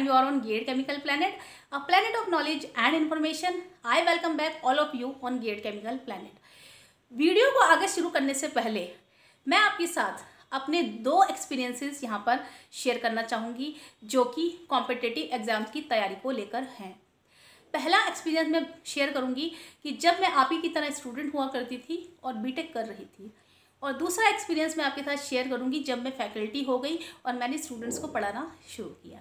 And you are on Geared chemical planet a planet of knowledge and information I welcome back all of you on Geared chemical planet video को आगे शुरू करने से पहले मैं आपके साथ अपने दो एक्सपीरियंसेस यहाँ पर शेयर करना चाहूँगी जो कि कॉम्पिटेटिव एग्जाम की तैयारी को लेकर हैं पहला एक्सपीरियंस मैं शेयर करूँगी कि जब मैं आप ही की तरह स्टूडेंट हुआ करती थी और बीटेक कर रही थी और दूसरा एक्सपीरियंस मैं आपके साथ शेयर करूँगी जब मैं फैकल्टी हो गई और मैंने स्टूडेंट्स को पढ़ाना शुरू किया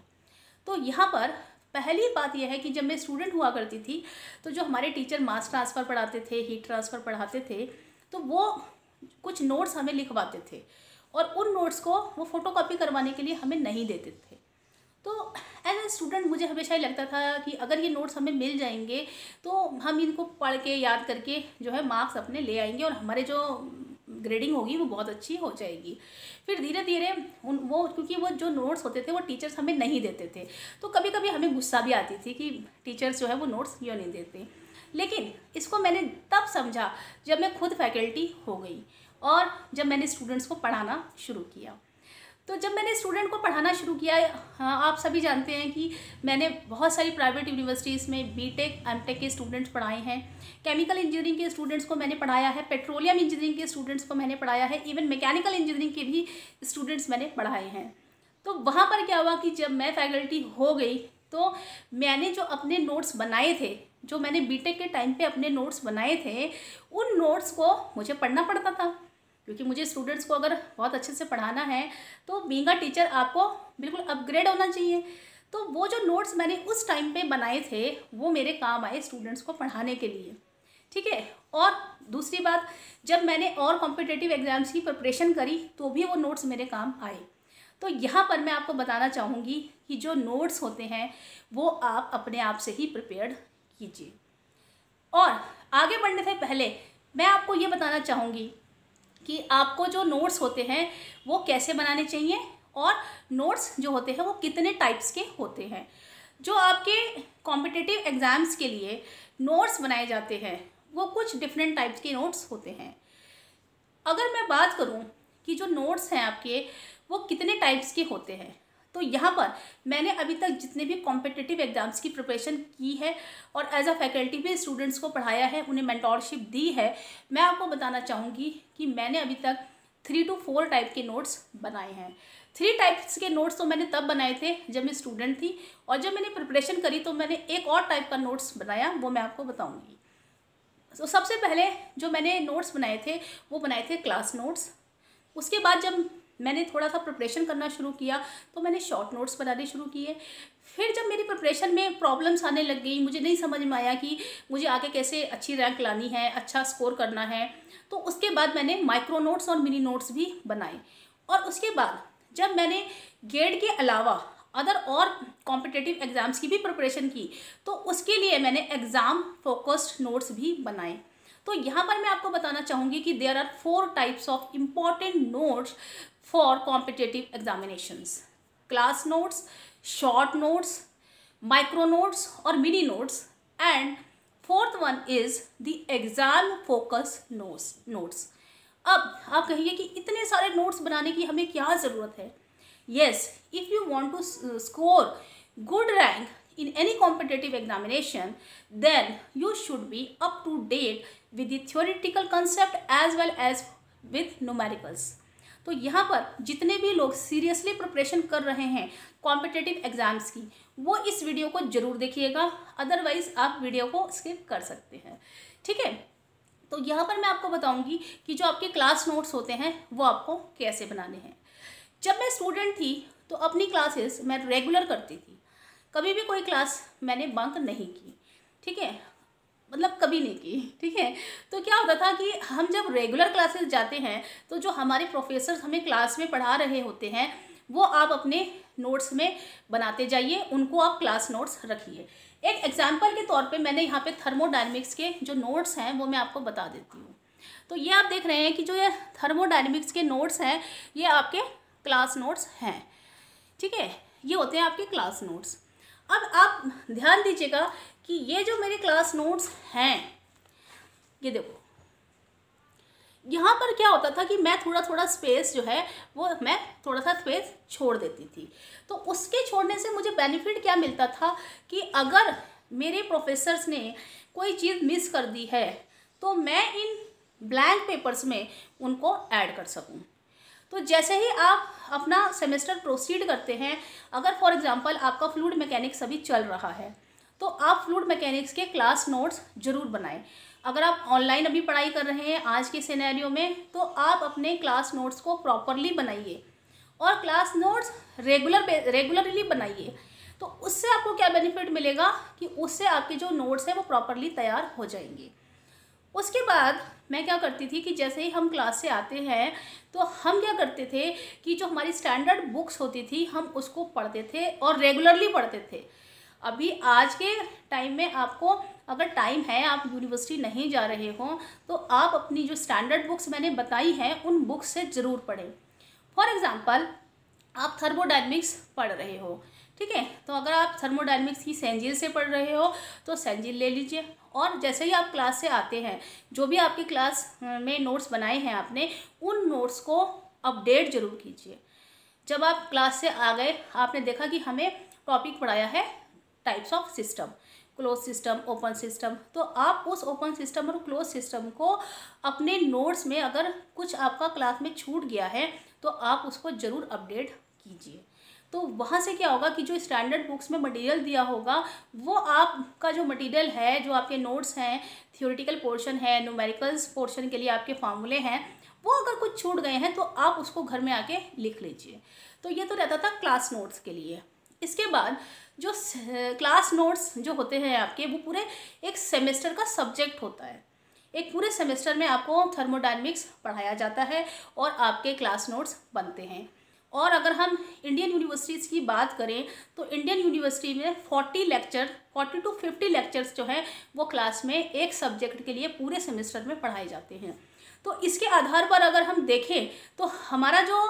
तो यहाँ पर पहली बात यह है कि जब मैं स्टूडेंट हुआ करती थी तो जो हमारे टीचर मास ट्रांसफ़र पढ़ाते थे हीट ट्रांसफ़र पढ़ाते थे तो वो कुछ नोट्स हमें लिखवाते थे और उन नोट्स को वो फ़ोटोकॉपी करवाने के लिए हमें नहीं देते थे तो एज ए स्टूडेंट मुझे हमेशा ही लगता था कि अगर ये नोट्स हमें मिल जाएंगे तो हम इनको पढ़ के याद करके जो है मार्क्स अपने ले आएंगे और हमारे जो ग्रेडिंग होगी वो बहुत अच्छी हो जाएगी फिर धीरे धीरे उन वो क्योंकि वो जो नोट्स होते थे वो टीचर्स हमें नहीं देते थे तो कभी कभी हमें गुस्सा भी आती थी कि टीचर्स जो है वो नोट्स क्यों नहीं देते लेकिन इसको मैंने तब समझा जब मैं खुद फैकल्टी हो गई और जब मैंने स्टूडेंट्स को पढ़ाना शुरू किया तो जब मैंने स्टूडेंट को पढ़ाना शुरू किया हाँ आप सभी जानते हैं कि मैंने बहुत सारी प्राइवेट यूनिवर्सिटीज़ में बी टेक एम टेक के स्टूडेंट्स पढ़ाए हैं केमिकल इंजीनियरिंग के स्टूडेंट्स को मैंने पढ़ाया है पेट्रोलियम इंजीनियरिंग के स्टूडेंट्स को मैंने पढ़ाया है इवन मैकेनिकल इंजीनियरिंग के भी स्टूडेंट्स मैंने पढ़ाए हैं तो वहाँ पर क्या हुआ कि जब मैं फैकल्टी हो गई तो मैंने जो अपने नोट्स बनाए थे जो मैंने बीटेक के टाइम पे अपने नोट्स बनाए थे उन नोट्स को मुझे पढ़ना पड़ता था क्योंकि मुझे स्टूडेंट्स को अगर बहुत अच्छे से पढ़ाना है तो बींगा टीचर आपको बिल्कुल अपग्रेड होना चाहिए तो वो जो नोट्स मैंने उस टाइम पे बनाए थे वो मेरे काम आए स्टूडेंट्स को पढ़ाने के लिए ठीक है और दूसरी बात जब मैंने और कॉम्पिटेटिव एग्ज़ाम्स की प्रिपरेशन करी तो भी वो नोट्स मेरे काम आए तो यहाँ पर मैं आपको बताना चाहूँगी कि जो नोट्स होते हैं वो आप अपने आप से ही प्रिपेयर कीजिए और आगे बढ़ने से पहले मैं आपको ये बताना चाहूँगी कि आपको जो नोट्स होते हैं वो कैसे बनाने चाहिए और नोट्स जो होते हैं वो कितने टाइप्स के होते हैं जो आपके कॉम्पिटिटिव एग्ज़ाम्स के लिए नोट्स बनाए जाते हैं वो कुछ डिफरेंट टाइप्स के नोट्स होते हैं अगर मैं बात करूं कि जो नोट्स हैं आपके वो कितने टाइप्स के होते हैं तो यहाँ पर मैंने अभी तक जितने भी कॉम्पिटिटिव एग्जाम्स की प्रिपरेशन की है और एज अ फैकल्टी भी स्टूडेंट्स को पढ़ाया है उन्हें मैंटोरशिप दी है मैं आपको बताना चाहूँगी कि मैंने अभी तक थ्री टू फोर टाइप के नोट्स बनाए हैं थ्री टाइप्स के नोट्स तो मैंने तब बनाए थे जब मैं स्टूडेंट थी और जब मैंने प्रिपरेशन करी तो मैंने एक और टाइप का नोट्स बनाया वो मैं आपको बताऊँगी तो सबसे पहले जो मैंने नोट्स बनाए थे वो बनाए थे क्लास नोट्स उसके बाद जब मैंने थोड़ा सा प्रिपरेशन करना शुरू किया तो मैंने शॉर्ट नोट्स बनाने शुरू किए फिर जब मेरी प्रिपरेशन में प्रॉब्लम्स आने लग गई मुझे नहीं समझ में आया कि मुझे आगे कैसे अच्छी रैंक लानी है अच्छा स्कोर करना है तो उसके बाद मैंने माइक्रो नोट्स और मिनी नोट्स भी बनाए और उसके बाद जब मैंने गेड के अलावा अदर और कॉम्पिटेटिव एग्ज़ाम्स की भी प्रिपरेशन की तो उसके लिए मैंने एग्ज़ाम फोकस्ड नोट्स भी बनाए तो यहाँ पर मैं आपको बताना चाहूँगी कि there are four types of important notes for competitive examinations class notes short notes micro notes or mini notes and fourth one is the exam focus notes notes अब आप कहेंगे to इतने सारे नोट्स बनाने की हमें क्या ज़रूरत है yes if you want to score good rank in any competitive examination then you should be up to date with the theoretical concept as well as with numericals तो यहाँ पर जितने भी लोग सीरियसली प्रिपरेशन कर रहे हैं कॉम्पिटेटिव एग्जाम्स की वो इस वीडियो को जरूर देखिएगा अदरवाइज आप वीडियो को स्किप कर सकते हैं ठीक है तो यहाँ पर मैं आपको बताऊंगी कि जो आपके क्लास नोट्स होते हैं वो आपको कैसे बनाने हैं जब मैं स्टूडेंट थी तो अपनी क्लासेस मैं रेगुलर करती थी कभी भी कोई क्लास मैंने बंक नहीं की ठीक है मतलब कभी नहीं की ठीक है तो क्या होता था कि हम जब रेगुलर क्लासेस जाते हैं तो जो हमारे प्रोफेसर हमें क्लास में पढ़ा रहे होते हैं वो आप अपने नोट्स में बनाते जाइए उनको आप क्लास नोट्स रखिए एक एग्जाम्पल के तौर पे मैंने यहाँ पे थर्मोडाइनमिक्स के जो नोट्स हैं वो मैं आपको बता देती हूँ तो ये आप देख रहे हैं कि जो ये थर्मोडाइनमिक्स के नोट्स हैं ये आपके क्लास नोट्स हैं ठीक है ये होते हैं आपके क्लास नोट्स अब आप ध्यान दीजिएगा कि ये जो मेरे क्लास नोट्स हैं ये देखो यहाँ पर क्या होता था कि मैं थोड़ा थोड़ा स्पेस जो है वो मैं थोड़ा सा स्पेस छोड़ देती थी तो उसके छोड़ने से मुझे बेनिफिट क्या मिलता था कि अगर मेरे प्रोफेसर्स ने कोई चीज़ मिस कर दी है तो मैं इन ब्लैंक पेपर्स में उनको ऐड कर सकूँ तो जैसे ही आप अपना सेमेस्टर प्रोसीड करते हैं अगर फॉर एग्ज़ाम्पल आपका फ्लूड मैकेनिक्स अभी चल रहा है तो आप फ्लूड मैकेनिक्स के क्लास नोट्स ज़रूर बनाएं अगर आप ऑनलाइन अभी पढ़ाई कर रहे हैं आज के सिनेरियो में तो आप अपने क्लास नोट्स को प्रॉपरली बनाइए और क्लास नोट्स रेगुलर रेगुलरली बनाइए तो उससे आपको क्या बेनिफिट मिलेगा कि उससे आपके जो नोट्स हैं वो प्रॉपरली तैयार हो जाएंगे उसके बाद मैं क्या करती थी कि जैसे ही हम क्लास से आते हैं तो हम क्या करते थे कि जो हमारी स्टैंडर्ड बुक्स होती थी हम उसको पढ़ते थे और रेगुलरली पढ़ते थे अभी आज के टाइम में आपको अगर टाइम है आप यूनिवर्सिटी नहीं जा रहे हो तो आप अपनी जो स्टैंडर्ड बुक्स मैंने बताई हैं उन बुक्स से ज़रूर पढ़ें फॉर एग्ज़ाम्पल आप थर्मोडाइनमिक्स पढ़ रहे हो ठीक है तो अगर आप थर्मोडाइनमिक्स की सेंजिल से पढ़ रहे हो तो सेंजिल ले लीजिए और जैसे ही आप क्लास से आते हैं जो भी आपकी क्लास में नोट्स बनाए हैं आपने उन नोट्स को अपडेट ज़रूर कीजिए जब आप क्लास से आ गए आपने देखा कि हमें टॉपिक पढ़ाया है types of system close system open system तो आप उस ओपन सिस्टम और क्लोज सिस्टम को अपने नोट्स में अगर कुछ आपका क्लास में छूट गया है तो आप उसको ज़रूर अपडेट कीजिए तो वहाँ से क्या होगा कि जो स्टैंडर्ड बुक्स में मटेरियल दिया होगा वो आपका जो मटेरियल है जो आपके नोट्स हैं थियोरिटिकल पोर्शन है न्यूमेरिकल्स पोर्शन के लिए आपके फार्मूले हैं वो अगर कुछ छूट गए हैं तो आप उसको घर में आके लिख लीजिए तो ये तो रहता था क्लास नोट्स के लिए इसके बाद जो क्लास नोट्स जो होते हैं आपके वो पूरे एक सेमेस्टर का सब्जेक्ट होता है एक पूरे सेमेस्टर में आपको थर्मोडाइनमिक्स पढ़ाया जाता है और आपके क्लास नोट्स बनते हैं और अगर हम इंडियन यूनिवर्सिटीज़ की बात करें तो इंडियन यूनिवर्सिटी में forty lecture forty to fifty lectures जो हैं वो क्लास में एक सब्जेक्ट के लिए पूरे सेमेस्टर में पढ़ाए जाते हैं तो इसके आधार पर अगर हम देखें तो हमारा जो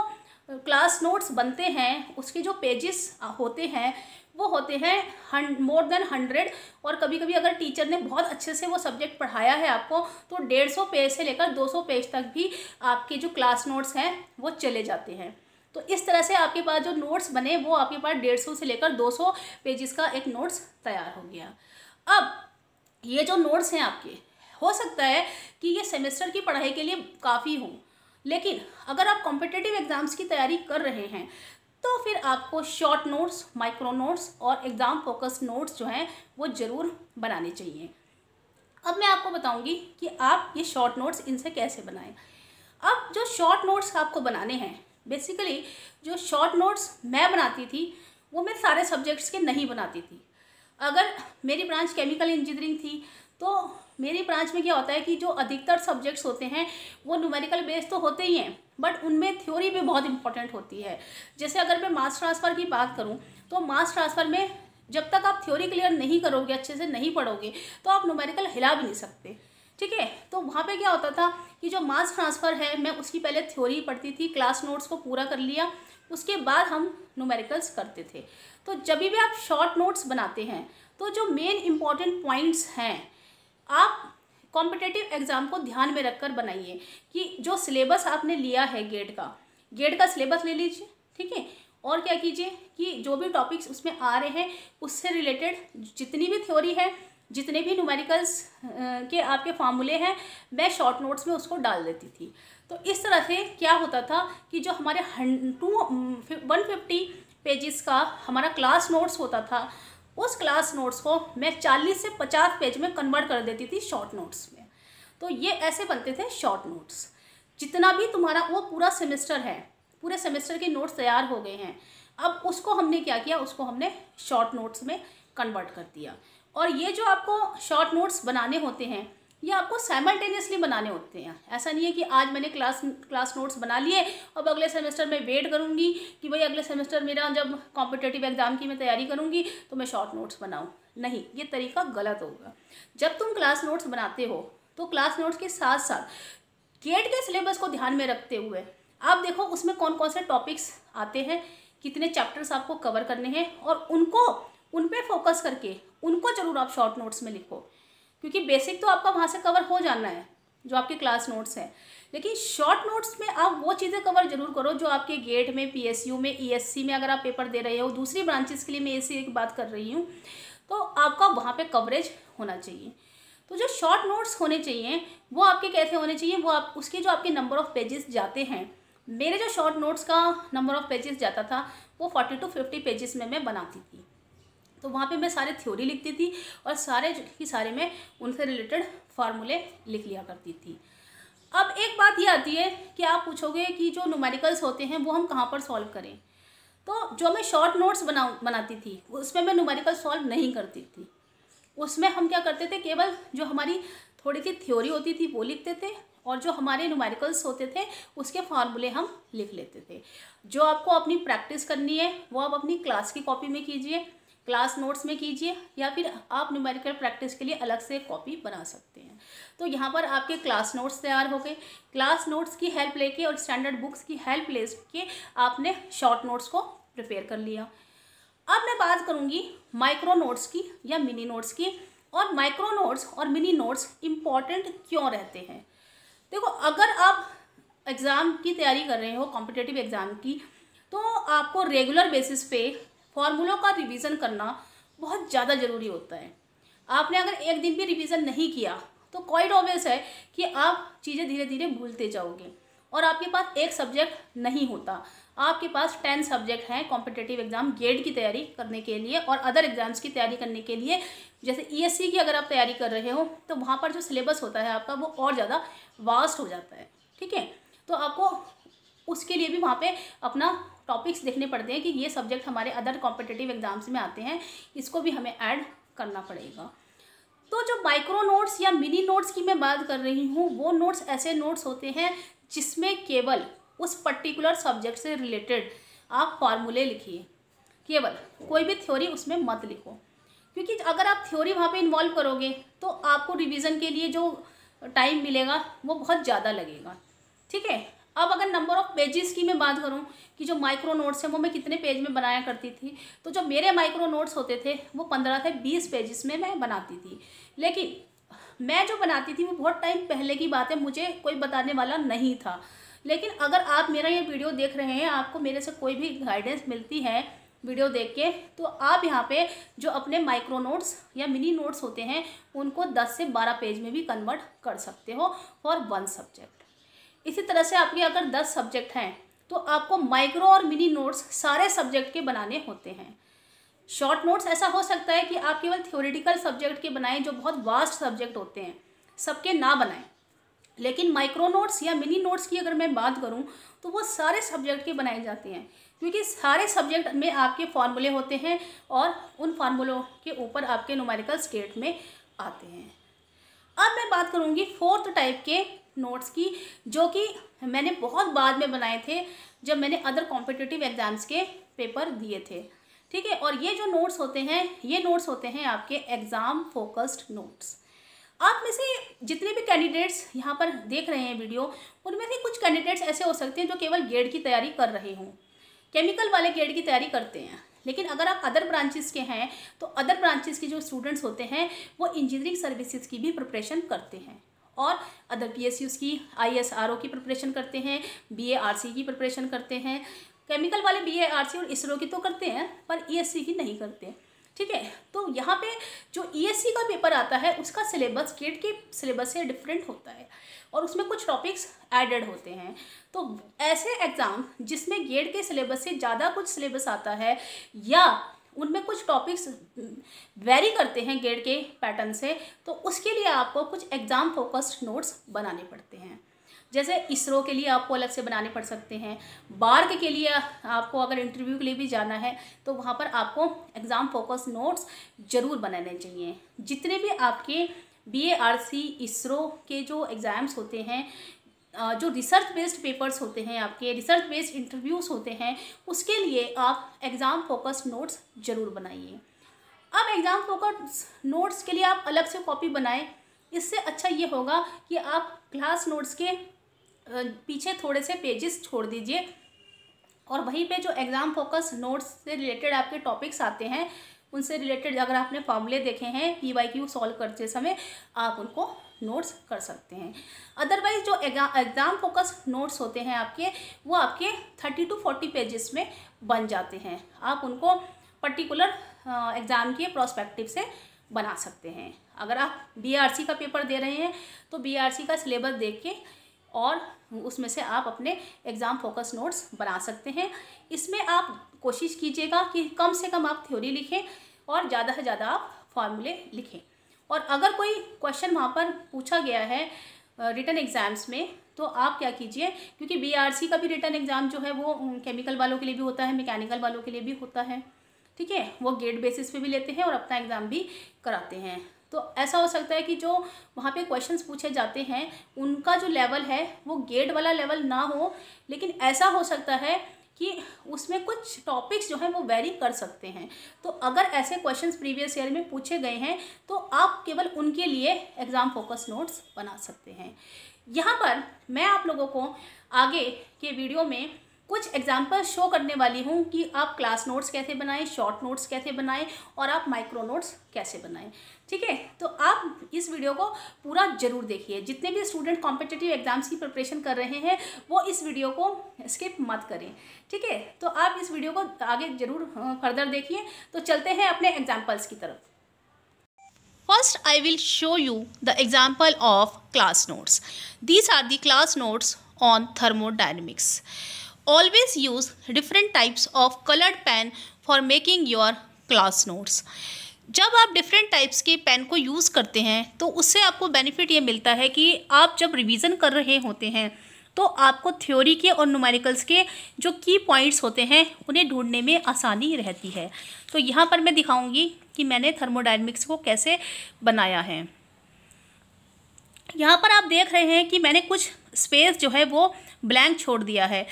क्लास नोट्स बनते हैं उसके जो पेजेस होते हैं वो होते हैं मोर देन हंड्रेड और कभी कभी अगर टीचर ने बहुत अच्छे से वो सब्जेक्ट पढ़ाया है आपको तो डेढ़ सौ पेज से लेकर दो सौ पेज तक भी आपके जो क्लास नोट्स हैं वो चले जाते हैं तो इस तरह से आपके पास जो नोट्स बने वो आपके पास डेढ़ सौ से लेकर दो सौ पेजेस का एक नोट्स तैयार हो गया अब ये जो नोट्स हैं आपके हो सकता है कि ये सेमेस्टर की पढ़ाई के लिए काफ़ी हों लेकिन अगर आप कॉम्पिटेटिव एग्ज़ाम्स की तैयारी कर रहे हैं तो फिर आपको शॉर्ट नोट्स माइक्रो नोट्स और एग्ज़ाम फोकस नोट्स जो हैं वो ज़रूर बनाने चाहिए अब मैं आपको बताऊंगी कि आप ये शॉर्ट नोट्स इनसे कैसे बनाएं अब जो शॉर्ट नोट्स आपको बनाने हैं बेसिकली जो शॉर्ट नोट्स मैं बनाती थी वो मैं सारे सब्जेक्ट्स के नहीं बनाती थी अगर मेरी ब्रांच केमिकल इंजीनियरिंग थी तो मेरी ब्रांच में क्या होता है कि जो अधिकतर सब्जेक्ट्स होते हैं वो न्यूमेरिकल बेस्ड तो होते ही हैं बट उनमें थ्योरी भी बहुत इंपॉर्टेंट होती है जैसे अगर मैं मास ट्रांसफ़र की बात करूँ तो मास ट्रांसफ़र में जब तक आप थ्योरी क्लियर नहीं करोगे अच्छे से नहीं पढ़ोगे तो आप न्यूमेरिकल हिला भी नहीं सकते ठीक है तो वहाँ पे क्या होता था कि जो मास ट्रांसफ़र है मैं उसकी पहले थ्योरी पढ़ती थी क्लास नोट्स को पूरा कर लिया उसके बाद हम नूमेरिकल्स करते थे तो जब भी आप शॉर्ट नोट्स बनाते हैं तो जो मेन इम्पॉर्टेंट पॉइंट्स हैं आप कॉम्पिटेटिव एग्ज़ाम को ध्यान में रखकर बनाइए कि जो सिलेबस आपने लिया है गेट का गेट का सिलेबस ले लीजिए ठीक है और क्या कीजिए कि जो भी टॉपिक्स उसमें आ रहे हैं उससे रिलेटेड जितनी भी थ्योरी है जितने भी न्यूमेरिकल्स के आपके फार्मूले हैं मैं शॉर्ट नोट्स में उसको डाल देती थी तो इस तरह से क्या होता था कि जो हमारे हन टू वन फिफ्टी पेजेस का हमारा क्लास नोट्स होता था उस क्लास नोट्स को मैं 40 से 50 पेज में कन्वर्ट कर देती थी शॉर्ट नोट्स में तो ये ऐसे बनते थे शॉर्ट नोट्स जितना भी तुम्हारा वो पूरा सेमेस्टर है पूरे सेमेस्टर के नोट्स तैयार हो गए हैं अब उसको हमने क्या किया उसको हमने शॉर्ट नोट्स में कन्वर्ट कर दिया और ये जो आपको शॉर्ट नोट्स बनाने होते हैं ये आपको साइमल्टेनियसली बनाने होते हैं ऐसा नहीं है कि आज मैंने क्लास क्लास नोट्स बना लिए अब अगले सेमेस्टर में वेट करूँगी कि भाई अगले सेमेस्टर मेरा जब कॉम्पिटेटिव एग्ज़ाम की मैं तैयारी करूँगी तो मैं शॉर्ट नोट्स बनाऊँ नहीं ये तरीका गलत होगा जब तुम क्लास नोट्स बनाते हो तो क्लास नोट्स के साथ साथ गेट के सिलेबस को ध्यान में रखते हुए आप देखो उसमें कौन कौन से टॉपिक्स आते हैं कितने चैप्टर्स आपको कवर करने हैं और उनको उन पर फोकस करके उनको ज़रूर आप शॉर्ट नोट्स में लिखो क्योंकि बेसिक तो आपका वहाँ से कवर हो जाना है जो आपके क्लास नोट्स हैं लेकिन शॉर्ट नोट्स में आप वो चीज़ें कवर जरूर करो जो आपके गेट में पीएसयू में ईएससी e में अगर आप पेपर दे रहे हो दूसरी ब्रांचेस के लिए मैं ऐसी एक बात कर रही हूँ तो आपका वहाँ पे कवरेज होना चाहिए तो जो शॉर्ट नोट्स होने चाहिए वो आपके कैसे होने चाहिए वो आप उसके जो आपके नंबर ऑफ़ पेजेस जाते हैं मेरे जो शॉर्ट नोट्स का नंबर ऑफ़ पेजेस जाता था वो फोर्टी टू फिफ्टी पेजेस में मैं बनाती थी तो वहाँ पे मैं सारे थ्योरी लिखती थी और सारे की सारे में उनसे रिलेटेड फार्मूले लिख लिया करती थी अब एक बात ये आती है कि आप पूछोगे कि जो नुमेरिकल्स होते हैं वो हम कहाँ पर सॉल्व करें तो जो मैं शॉर्ट नोट्स बना बनाती थी उसमें मैं नुमेरिकल सॉल्व नहीं करती थी उसमें हम क्या करते थे केवल जो हमारी थोड़ी सी थ्योरी होती थी वो लिखते थे और जो हमारे नुमेरिकल्स होते थे उसके फार्मूले हम लिख लेते थे जो आपको अपनी प्रैक्टिस करनी है वो आप अपनी क्लास की कॉपी में कीजिए क्लास नोट्स में कीजिए या फिर आप न्यूमेरिकल प्रैक्टिस के लिए अलग से कॉपी बना सकते हैं तो यहाँ पर आपके क्लास नोट्स तैयार हो गए क्लास नोट्स की हेल्प लेके और स्टैंडर्ड बुक्स की हेल्प ले के आपने शॉर्ट नोट्स को प्रिपेयर कर लिया अब मैं बात करूँगी माइक्रो नोट्स की या मिनी नोट्स की और माइक्रो नोट्स और मिनी नोट्स इम्पॉर्टेंट क्यों रहते हैं देखो अगर आप एग्ज़ाम की तैयारी कर रहे हो कॉम्पिटेटिव एग्ज़ाम की तो आपको रेगुलर बेसिस पे फॉर्मूलों का रिवीजन करना बहुत ज़्यादा ज़रूरी होता है आपने अगर एक दिन भी रिवीजन नहीं किया तो क्वाइट ऑब्वियस है कि आप चीज़ें धीरे धीरे भूलते जाओगे और आपके पास एक सब्जेक्ट नहीं होता आपके पास टेन सब्जेक्ट हैं कॉम्पिटेटिव एग्जाम गेट की तैयारी करने के लिए और अदर एग्जाम्स की तैयारी करने के लिए जैसे ई e की अगर आप तैयारी कर रहे हो तो वहाँ पर जो सिलेबस होता है आपका वो और ज़्यादा वास्ट हो जाता है ठीक है तो आपको उसके लिए भी वहाँ पे अपना टॉपिक्स देखने पड़ते हैं कि ये सब्जेक्ट हमारे अदर कॉम्पिटेटिव एग्जाम्स में आते हैं इसको भी हमें ऐड करना पड़ेगा तो जो माइक्रो नोट्स या मिनी नोट्स की मैं बात कर रही हूँ वो नोट्स ऐसे नोट्स होते हैं जिसमें केवल उस पर्टिकुलर सब्जेक्ट से रिलेटेड आप फार्मूले लिखिए केवल कोई भी थ्योरी उसमें मत लिखो क्योंकि अगर आप थ्योरी वहाँ पे इन्वॉल्व करोगे तो आपको रिवीजन के लिए जो टाइम मिलेगा वो बहुत ज़्यादा लगेगा ठीक है अब अगर नंबर ऑफ पेजेस की मैं बात करूँ कि जो माइक्रो नोट्स हैं वो मैं कितने पेज में बनाया करती थी तो जो मेरे माइक्रो नोट्स होते थे वो पंद्रह थे बीस पेजेस में मैं बनाती थी लेकिन मैं जो बनाती थी वो बहुत टाइम पहले की बात है मुझे कोई बताने वाला नहीं था लेकिन अगर आप मेरा ये वीडियो देख रहे हैं आपको मेरे से कोई भी गाइडेंस मिलती है वीडियो देख के तो आप यहाँ पे जो अपने माइक्रो नोट्स या मिनी नोट्स होते हैं उनको 10 से 12 पेज में भी कन्वर्ट कर सकते हो फॉर वन सब्जेक्ट इसी तरह से आपके अगर दस सब्जेक्ट हैं तो आपको माइक्रो और मिनी नोट्स सारे सब्जेक्ट के बनाने होते हैं शॉर्ट नोट्स ऐसा हो सकता है कि आप केवल थ्योरेटिकल सब्जेक्ट के बनाएं जो बहुत वास्ट सब्जेक्ट होते हैं सबके ना बनाएं लेकिन माइक्रो नोट्स या मिनी नोट्स की अगर मैं बात करूं तो वो सारे सब्जेक्ट के बनाए जाते हैं क्योंकि सारे सब्जेक्ट में आपके फार्मूले होते हैं और उन फार्मूलों के ऊपर आपके नोमेरिकल स्टेट में आते हैं अब मैं बात करूँगी फोर्थ टाइप के नोट्स की जो कि मैंने बहुत बाद में बनाए थे जब मैंने अदर कॉम्पिटिटिव एग्ज़ाम्स के पेपर दिए थे ठीक है और ये जो नोट्स होते हैं ये नोट्स होते हैं आपके एग्ज़ाम फोकस्ड नोट्स आप में से जितने भी कैंडिडेट्स यहाँ पर देख रहे हैं वीडियो उनमें से कुछ कैंडिडेट्स ऐसे हो सकते हैं जो केवल गेड की तैयारी कर रहे हों केमिकल वाले गेड की तैयारी करते हैं लेकिन अगर आप अदर ब्रांचेस के हैं तो अदर ब्रांचेस के जो स्टूडेंट्स होते हैं वो इंजीनियरिंग सर्विसेज की भी प्रिपरेशन करते हैं और अदर पीएसयूज की ओ की प्रिपरेशन करते हैं बी सी की प्रिपरेशन करते हैं केमिकल वाले बी सी और इसरो की तो करते हैं पर सी e की नहीं करते ठीक है तो यहाँ पे जो सी e का पेपर आता है उसका सिलेबस गेट के सिलेबस से डिफरेंट होता है और उसमें कुछ टॉपिक्स एडेड होते हैं तो ऐसे एग्ज़ाम जिसमें गेट के सिलेबस से ज़्यादा कुछ सिलेबस आता है या उनमें कुछ टॉपिक्स वेरी करते हैं गेट के पैटर्न से तो उसके लिए आपको कुछ एग्ज़ाम फोकस्ड नोट्स बनाने पड़ते हैं जैसे इसरो के लिए आपको अलग से बनाने पड़ सकते हैं बार्क के लिए आपको अगर इंटरव्यू के लिए भी जाना है तो वहाँ पर आपको एग्ज़ाम फोकस नोट्स ज़रूर बनाने चाहिए जितने भी आपके B A R C ISRO के जो एग्ज़ाम्स होते हैं जो रिसर्च बेस्ड पेपर्स होते हैं आपके रिसर्च बेस्ड इंटरव्यूज़ होते हैं उसके लिए आप एग्ज़ाम फोकस नोट्स ज़रूर बनाइए अब एग्ज़ाम फोकस नोट्स के लिए आप अलग से कॉपी बनाएं इससे अच्छा ये होगा कि आप क्लास नोट्स के पीछे थोड़े से पेजेस छोड़ दीजिए और वहीं पे जो एग्ज़ाम फोकस नोट्स से रिलेटेड आपके टॉपिक्स आते हैं उनसे रिलेटेड अगर आपने फॉर्मूले देखे हैं पी वाई क्यू सॉल्व करते समय आप उनको नोट्स कर सकते हैं अदरवाइज जो एग्ज़ाम फोकस नोट्स होते हैं आपके वो आपके थर्टी टू फोर्टी पेजेस में बन जाते हैं आप उनको पर्टिकुलर एग्ज़ाम के प्रोस्पेक्टिव से बना सकते हैं अगर आप बीआरसी का पेपर दे रहे हैं तो बीआरसी का सिलेबस देख के और उसमें से आप अपने एग्ज़ाम फोकस नोट्स बना सकते हैं इसमें आप कोशिश कीजिएगा कि कम से कम आप थ्योरी लिखें और ज़्यादा से ज़्यादा आप फार्मूले लिखें और अगर कोई क्वेश्चन वहाँ पर पूछा गया है रिटर्न एग्ज़ाम्स में तो आप क्या कीजिए क्योंकि बी का भी रिटर्न एग्ज़ाम जो है वो केमिकल वालों के लिए भी होता है मैकेनिकल वालों के लिए भी होता है ठीक है वो गेट बेसिस पे भी लेते हैं और अपना एग्ज़ाम भी कराते हैं तो ऐसा हो सकता है कि जो वहाँ पे क्वेश्चंस पूछे जाते हैं उनका जो लेवल है वो गेट वाला लेवल ना हो लेकिन ऐसा हो सकता है कि उसमें कुछ टॉपिक्स जो हैं वो वेरी कर सकते हैं तो अगर ऐसे क्वेश्चंस प्रीवियस ईयर में पूछे गए हैं तो आप केवल उनके लिए एग्ज़ाम फोकस नोट्स बना सकते हैं यहाँ पर मैं आप लोगों को आगे के वीडियो में कुछ एग्जाम्पल शो करने वाली हूँ कि आप क्लास नोट्स कैसे बनाएं शॉर्ट नोट्स कैसे बनाएं और आप माइक्रो नोट्स कैसे बनाएं ठीक है तो आप इस वीडियो को पूरा जरूर देखिए जितने भी स्टूडेंट कॉम्पिटेटिव एग्जाम्स की प्रिपरेशन कर रहे हैं वो इस वीडियो को स्किप मत करें ठीक है तो आप इस वीडियो को आगे जरूर फर्दर देखिए तो चलते हैं अपने एग्जाम्पल्स की तरफ First, I will show you the example of class notes. These are the class notes on thermodynamics. always use different types of colored pen for making your class notes जब आप different types के pen को use करते हैं तो उससे आपको benefit ये मिलता है कि आप जब रिविज़न कर रहे होते हैं तो आपको थ्योरी के और नुमेरिकल्स के जो की पॉइंट्स होते हैं उन्हें ढूंढने में आसानी रहती है तो यहाँ पर मैं दिखाऊंगी कि मैंने थर्मोडाइनमिक्स को कैसे बनाया है यहाँ पर आप देख रहे हैं कि मैंने कुछ स्पेस जो है वो ब्लैंक छोड़ दिया है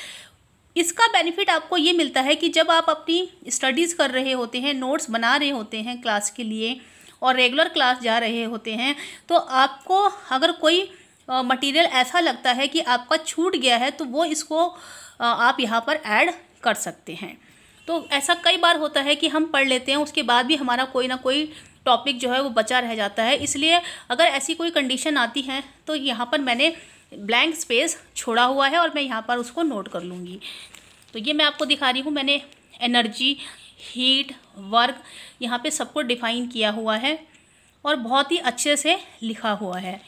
इसका बेनिफिट आपको ये मिलता है कि जब आप अपनी स्टडीज़ कर रहे होते हैं नोट्स बना रहे होते हैं क्लास के लिए और रेगुलर क्लास जा रहे होते हैं तो आपको अगर कोई मटेरियल ऐसा लगता है कि आपका छूट गया है तो वो इसको आप यहाँ पर ऐड कर सकते हैं तो ऐसा कई बार होता है कि हम पढ़ लेते हैं उसके बाद भी हमारा कोई ना कोई टॉपिक जो है वो बचा रह जाता है इसलिए अगर ऐसी कोई कंडीशन आती है तो यहाँ पर मैंने ब्लैंक स्पेस छोड़ा हुआ है और मैं यहाँ पर उसको नोट कर लूँगी तो ये मैं आपको दिखा रही हूँ मैंने एनर्जी हीट वर्क यहाँ पे सबको डिफ़ाइन किया हुआ है और बहुत ही अच्छे से लिखा हुआ है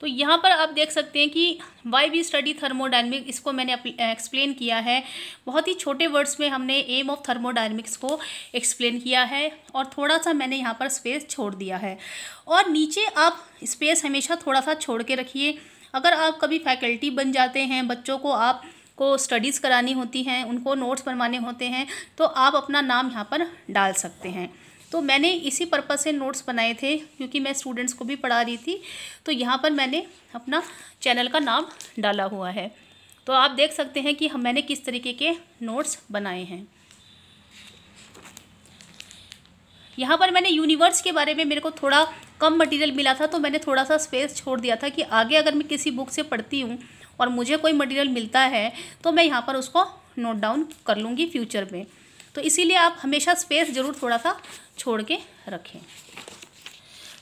तो यहाँ पर आप देख सकते हैं कि वाई वी स्टडी थर्मोडाइनमिक इसको मैंने एक्सप्लेन किया है बहुत ही छोटे वर्ड्स में हमने एम ऑफ थर्मोडाइनमिक्स को एक्सप्लेन किया है और थोड़ा सा मैंने यहाँ पर स्पेस छोड़ दिया है और नीचे आप स्पेस हमेशा थोड़ा सा छोड़ के रखिए अगर आप कभी फैकल्टी बन जाते हैं बच्चों को आप को स्टडीज़ करानी होती हैं उनको नोट्स बनवाने होते हैं तो आप अपना नाम यहाँ पर डाल सकते हैं तो मैंने इसी पर्पज़ से नोट्स बनाए थे क्योंकि मैं स्टूडेंट्स को भी पढ़ा रही थी तो यहाँ पर मैंने अपना चैनल का नाम डाला हुआ है तो आप देख सकते हैं कि हम मैंने किस तरीके के नोट्स बनाए हैं यहाँ पर मैंने यूनिवर्स के बारे में मेरे को थोड़ा कम मटेरियल मिला था तो मैंने थोड़ा सा स्पेस छोड़ दिया था कि आगे अगर मैं किसी बुक से पढ़ती हूँ और मुझे कोई मटेरियल मिलता है तो मैं यहाँ पर उसको नोट डाउन कर लूँगी फ्यूचर में तो इसीलिए आप हमेशा स्पेस ज़रूर थोड़ा सा छोड़ के रखें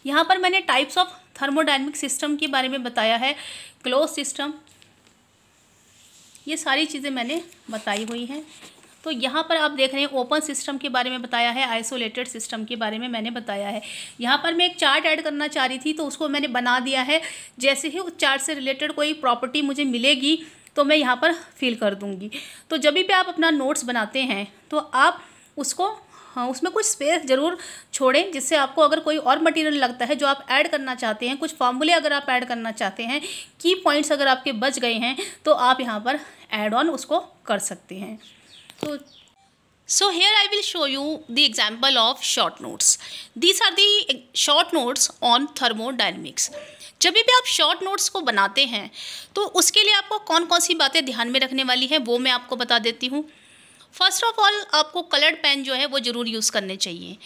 यहाँ पर मैंने टाइप्स ऑफ थर्मोडाइनमिक सिस्टम के बारे में बताया है क्लोज सिस्टम ये सारी चीज़ें मैंने बताई हुई हैं तो यहाँ पर आप देख रहे हैं ओपन सिस्टम के बारे में बताया है आइसोलेटेड सिस्टम के बारे में मैंने बताया है यहाँ पर मैं एक चार्ट ऐड करना चाह रही थी तो उसको मैंने बना दिया है जैसे ही उस चार्ट से रिलेटेड कोई प्रॉपर्टी मुझे मिलेगी तो मैं यहाँ पर फिल कर दूँगी तो जब भी आप अपना नोट्स बनाते हैं तो आप उसको हाँ उसमें कुछ स्पेस ज़रूर छोड़ें जिससे आपको अगर कोई और मटेरियल लगता है जो आप ऐड करना चाहते हैं कुछ फार्मूले अगर आप ऐड करना चाहते हैं की पॉइंट्स अगर आपके बच गए हैं तो आप यहाँ पर एड ऑन उसको कर सकते हैं तो so here I will show you the example of short notes these are the short notes on thermodynamics जब भी आप शॉर्ट नोट्स को बनाते हैं तो उसके लिए आपको कौन कौन सी बातें ध्यान में रखने वाली हैं वो मैं आपको बता देती हूँ फर्स्ट ऑफ ऑल आपको कलर्ड पेन जो है वो ज़रूर यूज़ करने चाहिए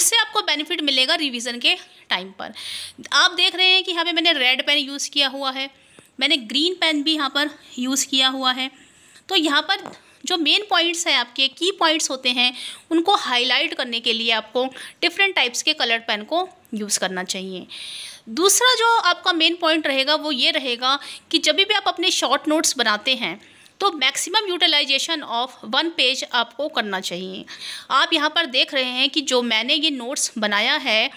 उससे आपको बेनिफिट मिलेगा रिवीजन के टाइम पर आप देख रहे हैं कि यहाँ पे मैंने रेड पेन यूज़ किया हुआ है मैंने ग्रीन पेन भी यहाँ पर यूज़ किया हुआ है तो यहाँ पर जो मेन पॉइंट्स हैं आपके की पॉइंट्स होते हैं उनको हाईलाइट करने के लिए आपको डिफरेंट टाइप्स के कलर्ड पेन को यूज़ करना चाहिए दूसरा जो आपका मेन पॉइंट रहेगा वो ये रहेगा कि जब भी आप अपने शॉर्ट नोट्स बनाते हैं तो maximum utilization of one page आपको करना चाहिए आप यहाँ पर देख रहे हैं कि जो मैंने ये नोट्स बनाया है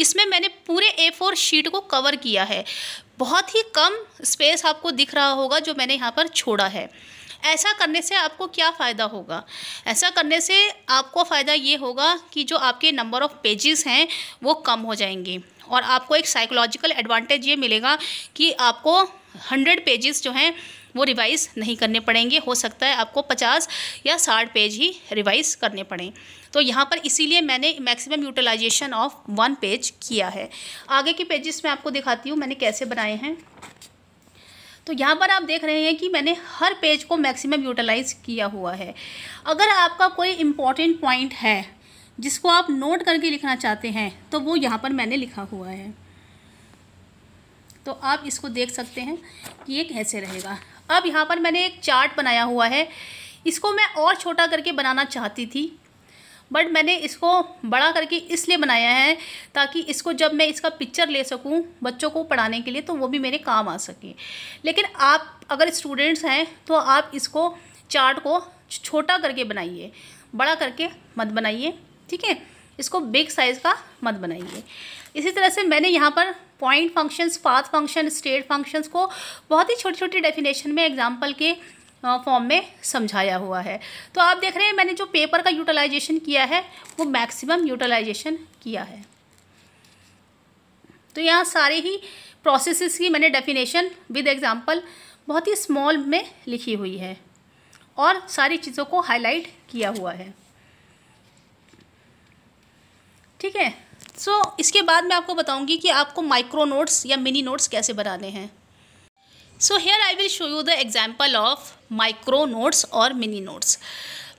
इसमें मैंने पूरे ए फोर शीट को कवर किया है बहुत ही कम स्पेस आपको दिख रहा होगा जो मैंने यहाँ पर छोड़ा है ऐसा करने से आपको क्या फ़ायदा होगा ऐसा करने से आपको फ़ायदा ये होगा कि जो आपके नंबर ऑफ़ पेजेस हैं वो कम हो जाएंगे और आपको एक साइकोलॉजिकल एडवांटेज ये मिलेगा कि आपको हंड्रेड पेजेस जो हैं वो रिवाइज़ नहीं करने पड़ेंगे हो सकता है आपको पचास या साठ पेज ही रिवाइज़ करने पड़ें तो यहाँ पर इसीलिए मैंने maximum utilization of one page किया है आगे के पेजेस मैं आपको दिखाती हूँ मैंने कैसे बनाए हैं तो यहाँ पर आप देख रहे हैं कि मैंने हर पेज को मैक्सिमम यूटिलाइज़ किया हुआ है अगर आपका कोई इम्पॉर्टेंट पॉइंट है जिसको आप नोट करके लिखना चाहते हैं तो वो यहाँ पर मैंने लिखा हुआ है तो आप इसको देख सकते हैं कि ये कैसे रहेगा अब यहाँ पर मैंने एक चार्ट बनाया हुआ है इसको मैं और छोटा करके बनाना चाहती थी बट मैंने इसको बड़ा करके इसलिए बनाया है ताकि इसको जब मैं इसका पिक्चर ले सकूं बच्चों को पढ़ाने के लिए तो वो भी मेरे काम आ सके लेकिन आप अगर स्टूडेंट्स हैं तो आप इसको चार्ट को छोटा करके बनाइए बड़ा करके मत बनाइए ठीक है इसको बिग साइज़ का मत बनाइए इसी तरह से मैंने यहाँ पर point functions path function state functions को बहुत ही छोटी छोटी डेफिनेशन में एग्जाम्पल के फॉर्म में समझाया हुआ है तो आप देख रहे हैं मैंने जो पेपर का यूटिलाइजेशन किया है वो मैक्सिमम यूटिलाइजेशन किया है तो यहाँ सारे ही प्रोसेसेस की मैंने डेफिनेशन विद एग्जांपल बहुत ही स्मॉल में लिखी हुई है और सारी चीज़ों को हाईलाइट किया हुआ है ठीक है सो so, इसके बाद मैं आपको बताऊंगी कि आपको माइक्रो नोट्स या मिनी नोट्स कैसे बनाने हैं so here I will show you the example of micro notes और मिनी नोट्स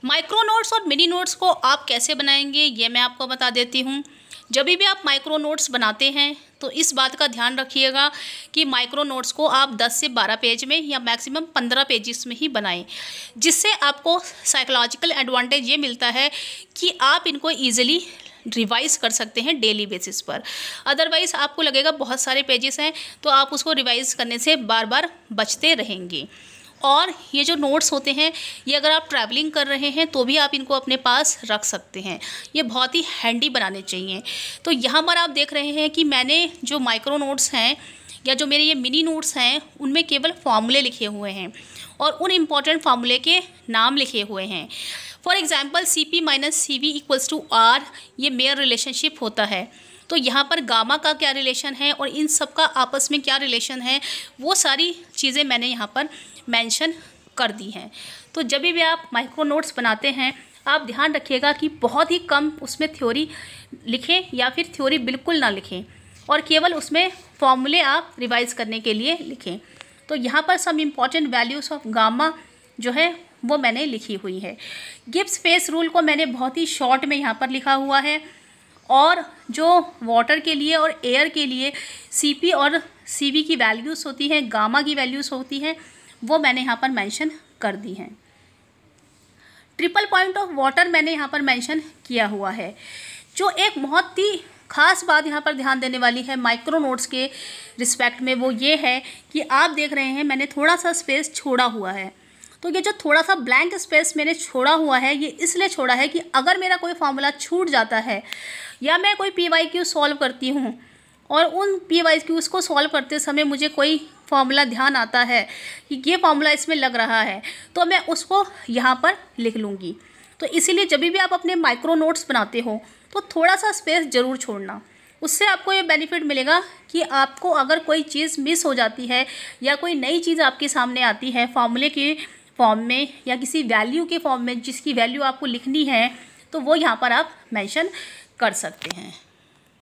माइक्रो नोट्स और मिनी नोट्स को आप कैसे बनाएंगे ये मैं आपको बता देती हूँ जब भी आप माइक्रो नोट्स बनाते हैं तो इस बात का ध्यान रखिएगा कि माइक्रो नोट्स को आप 10 से 12 पेज में या मैक्सिमम 15 पेजेस में ही बनाएं जिससे आपको साइकोलॉजिकल एडवांटेज ये मिलता है कि आप इनको ईजिली रिवाइज कर सकते हैं डेली बेसिस पर अदरवाइज़ आपको लगेगा बहुत सारे पेजेस हैं तो आप उसको रिवाइज़ करने से बार बार बचते रहेंगे और ये जो नोट्स होते हैं ये अगर आप ट्रैवलिंग कर रहे हैं तो भी आप इनको अपने पास रख सकते हैं ये बहुत ही हैंडी बनाने चाहिए तो यहाँ पर आप देख रहे हैं कि मैंने जो माइक्रो नोट्स हैं या जो मेरे ये मिनी नोट्स हैं उनमें केवल फार्मूले लिखे हुए हैं और उन इम्पॉर्टेंट फार्मूले के नाम लिखे हुए हैं for example C P minus C V equals to R ये मेयर रिलेशनशिप होता है तो यहाँ पर गामा का क्या रिलेशन है और इन सब का आपस में क्या रिलेशन है वो सारी चीज़ें मैंने यहाँ पर मेंशन कर दी हैं तो जब भी आप माइक्रो नोट्स बनाते हैं आप ध्यान रखिएगा कि बहुत ही कम उसमें थ्योरी लिखें या फिर थ्योरी बिल्कुल ना लिखें और केवल उसमें फॉर्मूले आप रिवाइज़ करने के लिए लिखें तो यहाँ पर some important values of gamma जो है वो मैंने लिखी हुई है गिप्स फेस रूल को मैंने बहुत ही शॉर्ट में यहाँ पर लिखा हुआ है और जो वाटर के लिए और एयर के लिए सी और सी की वैल्यूज़ होती हैं गामा की वैल्यूज़ होती हैं वो मैंने यहाँ पर मैंशन कर दी हैं ट्रिपल पॉइंट ऑफ वाटर मैंने यहाँ पर मेंशन किया हुआ है जो एक बहुत ही खास बात यहाँ पर ध्यान देने वाली है माइक्रो नोट्स के रिस्पेक्ट में वो ये है कि आप देख रहे हैं मैंने थोड़ा सा स्पेस छोड़ा हुआ है तो ये जो थोड़ा सा ब्लैंक स्पेस मैंने छोड़ा हुआ है ये इसलिए छोड़ा है कि अगर मेरा कोई फार्मूला छूट जाता है या मैं कोई पी वाई क्यू सॉल्व करती हूँ और उन पी वाई क्यूज़ को सॉल्व करते समय मुझे कोई फार्मूला ध्यान आता है कि ये फार्मूला इसमें लग रहा है तो मैं उसको यहाँ पर लिख लूँगी तो इसीलिए जब भी आप अपने माइक्रो नोट्स बनाते हो तो थोड़ा सा स्पेस ज़रूर छोड़ना उससे आपको ये बेनिफिट मिलेगा कि आपको अगर कोई चीज़ मिस हो जाती है या कोई नई चीज़ आपके सामने आती है फार्मूले की फॉर्म में या किसी वैल्यू के फॉर्म में जिसकी वैल्यू आपको लिखनी है तो वो यहाँ पर आप मेंशन कर सकते हैं